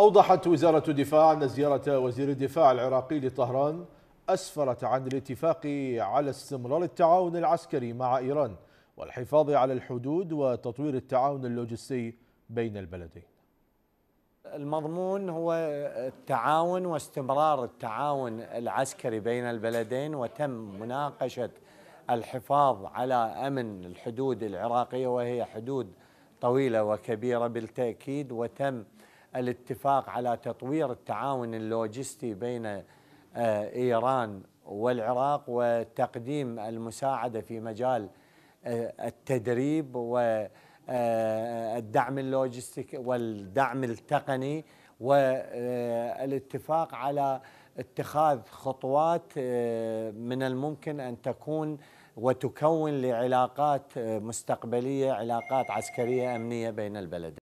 أوضحت وزارة الدفاع أن زيارة وزير الدفاع العراقي لطهران أسفرت عن الاتفاق على استمرار التعاون العسكري مع إيران والحفاظ على الحدود وتطوير التعاون اللوجستي بين البلدين المضمون هو التعاون واستمرار التعاون العسكري بين البلدين وتم مناقشة الحفاظ على أمن الحدود العراقية وهي حدود طويلة وكبيرة بالتأكيد وتم الاتفاق على تطوير التعاون اللوجستي بين آه، إيران والعراق وتقديم المساعدة في مجال آه، التدريب والدعم آه، اللوجستيك والدعم التقني والاتفاق على اتخاذ خطوات من الممكن أن تكون وتكون لعلاقات مستقبلية علاقات عسكرية أمنية بين البلدين